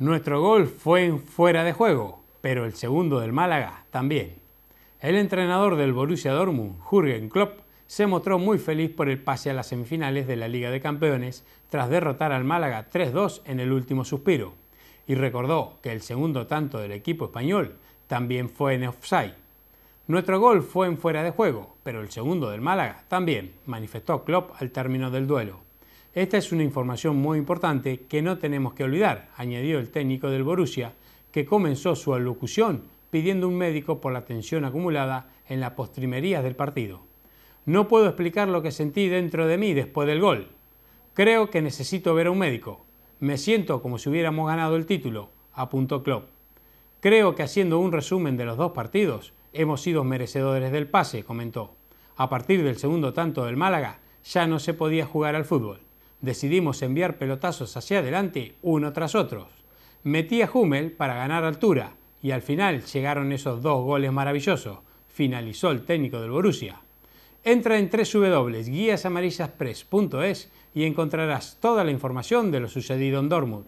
Nuestro gol fue en fuera de juego, pero el segundo del Málaga también. El entrenador del Borussia Dortmund, Jürgen Klopp, se mostró muy feliz por el pase a las semifinales de la Liga de Campeones tras derrotar al Málaga 3-2 en el último suspiro y recordó que el segundo tanto del equipo español también fue en offside. Nuestro gol fue en fuera de juego, pero el segundo del Málaga también, manifestó Klopp al término del duelo. Esta es una información muy importante que no tenemos que olvidar, añadió el técnico del Borussia, que comenzó su alocución pidiendo un médico por la tensión acumulada en las postrimerías del partido. No puedo explicar lo que sentí dentro de mí después del gol. Creo que necesito ver a un médico. Me siento como si hubiéramos ganado el título, apuntó Klopp. Creo que haciendo un resumen de los dos partidos, hemos sido merecedores del pase, comentó. A partir del segundo tanto del Málaga, ya no se podía jugar al fútbol decidimos enviar pelotazos hacia adelante uno tras otro. Metí a Hummel para ganar altura y al final llegaron esos dos goles maravillosos, finalizó el técnico del Borussia. Entra en www.guiasamarillaspress.es y encontrarás toda la información de lo sucedido en Dortmund.